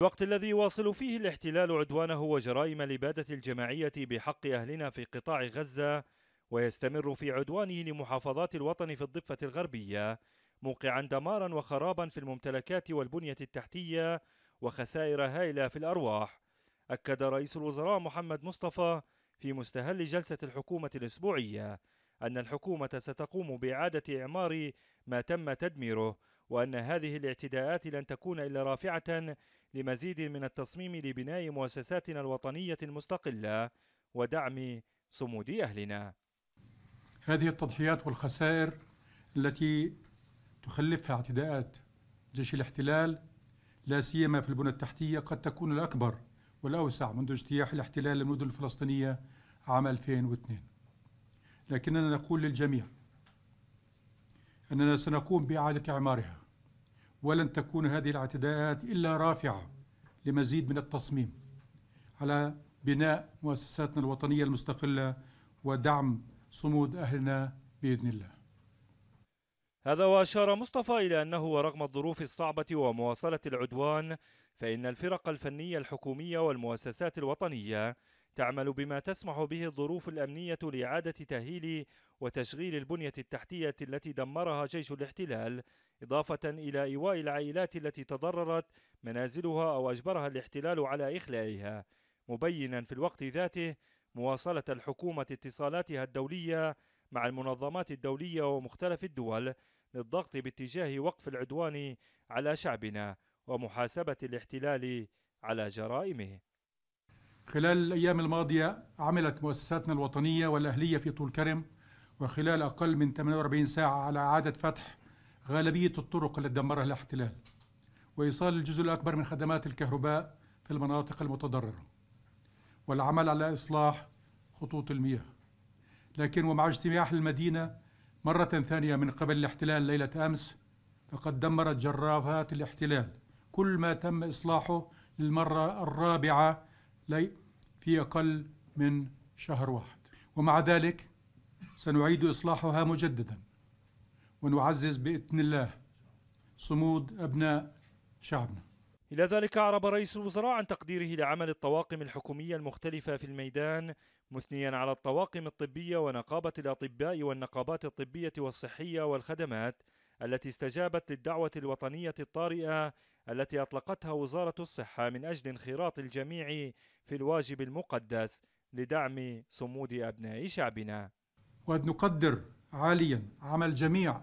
الوقت الذي يواصل فيه الاحتلال عدوانه وجرائم الإبادة الجماعية بحق أهلنا في قطاع غزة ويستمر في عدوانه لمحافظات الوطن في الضفة الغربية موقعا دمارا وخرابا في الممتلكات والبنية التحتية وخسائر هائلة في الأرواح أكد رئيس الوزراء محمد مصطفى في مستهل جلسة الحكومة الأسبوعية أن الحكومة ستقوم بإعادة إعمار ما تم تدميره وأن هذه الاعتداءات لن تكون إلا رافعة لمزيد من التصميم لبناء مؤسساتنا الوطنية المستقلة ودعم صمود أهلنا. هذه التضحيات والخسائر التي تخلفها اعتداءات جيش الاحتلال لا سيما في البنى التحتية قد تكون الأكبر والأوسع منذ اجتياح الاحتلال للمدن الفلسطينية عام 2002 لكننا نقول للجميع أننا سنقوم بإعادة إعمارها ولن تكون هذه الاعتداءات إلا رافعة لمزيد من التصميم على بناء مؤسساتنا الوطنية المستقلة ودعم صمود أهلنا بإذن الله هذا وأشار مصطفى إلى أنه ورغم الظروف الصعبة ومواصلة العدوان فإن الفرق الفنية الحكومية والمؤسسات الوطنية تعمل بما تسمح به الظروف الأمنية لإعادة تأهيل وتشغيل البنية التحتية التي دمرها جيش الاحتلال إضافة إلى إيواء العائلات التي تضررت منازلها أو أجبرها الاحتلال على إخلائها مبينا في الوقت ذاته مواصلة الحكومة اتصالاتها الدولية مع المنظمات الدولية ومختلف الدول للضغط باتجاه وقف العدوان على شعبنا ومحاسبة الاحتلال على جرائمه خلال الأيام الماضية عملت مؤسساتنا الوطنية والأهلية في طول كرم وخلال أقل من 48 ساعة على إعادة فتح غالبية الطرق التي دمرها الاحتلال وإيصال الجزء الأكبر من خدمات الكهرباء في المناطق المتضررة والعمل على إصلاح خطوط المياه لكن ومع اجتماع المدينة مرة ثانية من قبل الاحتلال ليلة أمس فقد دمرت جرافات الاحتلال كل ما تم إصلاحه للمرة الرابعة لي في أقل من شهر واحد ومع ذلك سنعيد إصلاحها مجددا ونعزز بإذن الله صمود أبناء شعبنا إلى ذلك أعرب رئيس الوزراء عن تقديره لعمل الطواقم الحكومية المختلفة في الميدان مثنيا على الطواقم الطبية ونقابة الأطباء والنقابات الطبية والصحية والخدمات التي استجابت للدعوة الوطنية الطارئة التي أطلقتها وزارة الصحة من أجل انخراط الجميع في الواجب المقدس لدعم صمود أبناء شعبنا وقد نقدر عاليا عمل جميع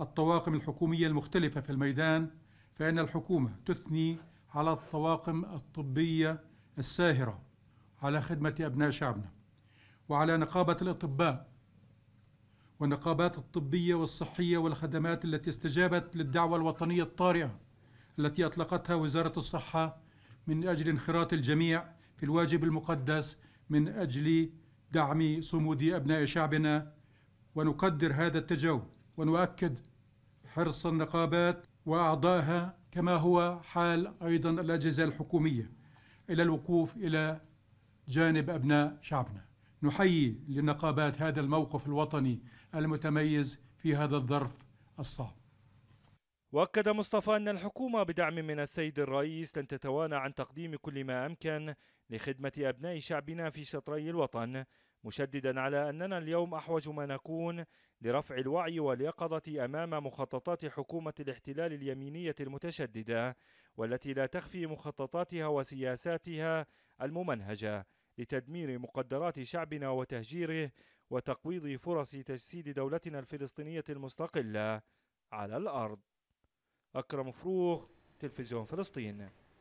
الطواقم الحكومية المختلفة في الميدان فإن الحكومة تثني على الطواقم الطبية الساهرة على خدمة أبناء شعبنا وعلى نقابة الأطباء والنقابات الطبية والصحية والخدمات التي استجابت للدعوة الوطنية الطارئة التي أطلقتها وزارة الصحة من أجل انخراط الجميع في الواجب المقدس من أجل دعم صمود أبناء شعبنا ونقدر هذا التجاوب ونؤكد حرص النقابات وأعضائها كما هو حال أيضا الأجهزة الحكومية إلى الوقوف إلى جانب أبناء شعبنا نحيي لنقابات هذا الموقف الوطني المتميز في هذا الظرف الصعب وأكد مصطفى أن الحكومة بدعم من السيد الرئيس لن تتوانى عن تقديم كل ما أمكن لخدمة أبناء شعبنا في شطري الوطن مشددا على أننا اليوم أحوج ما نكون لرفع الوعي واليقظة أمام مخططات حكومة الاحتلال اليمينية المتشددة والتي لا تخفي مخططاتها وسياساتها الممنهجة لتدمير مقدرات شعبنا وتهجيره وتقويض فرص تجسيد دولتنا الفلسطينية المستقلة على الأرض أكرم فروخ تلفزيون فلسطين